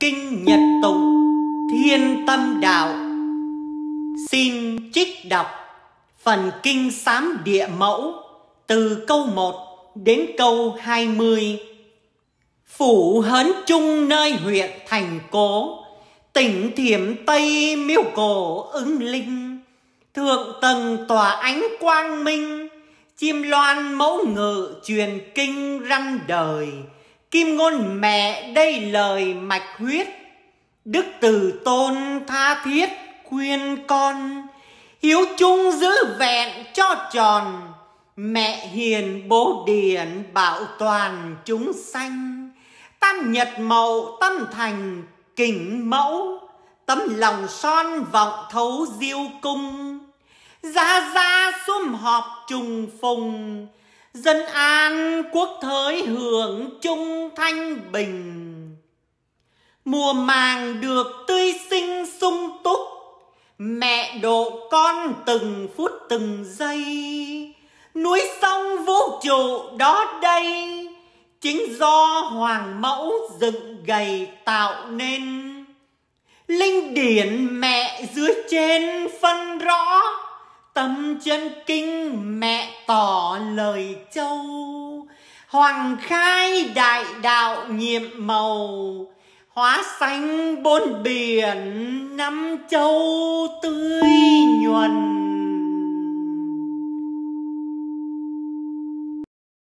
Kinh Nhật Tụng Thiên Tâm Đạo Xin trích đọc phần Kinh Sám Địa Mẫu từ câu 1 đến câu 20 Phủ hấn chung nơi huyện thành cố Tỉnh thiểm Tây miêu cổ ứng linh Thượng tầng tòa ánh quang minh Chim loan mẫu ngự truyền kinh răng đời Kim ngôn mẹ đây lời mạch huyết Đức từ tôn tha thiết khuyên con Hiếu chung giữ vẹn cho tròn Mẹ hiền bố điển bảo toàn chúng sanh Tam nhật mậu tâm thành kính mẫu Tấm lòng son vọng thấu diêu cung Gia gia sum họp trùng phùng dân an quốc thới hưởng chung thanh bình mùa màng được tươi sinh sung túc mẹ độ con từng phút từng giây núi sông vũ trụ đó đây chính do hoàng mẫu dựng gầy tạo nên linh điển mẹ dưới trên phân rõ Tâm chân kinh mẹ tỏ lời châu Hoàng khai đại đạo nhiệm màu Hóa xanh bốn biển năm châu tươi nhuần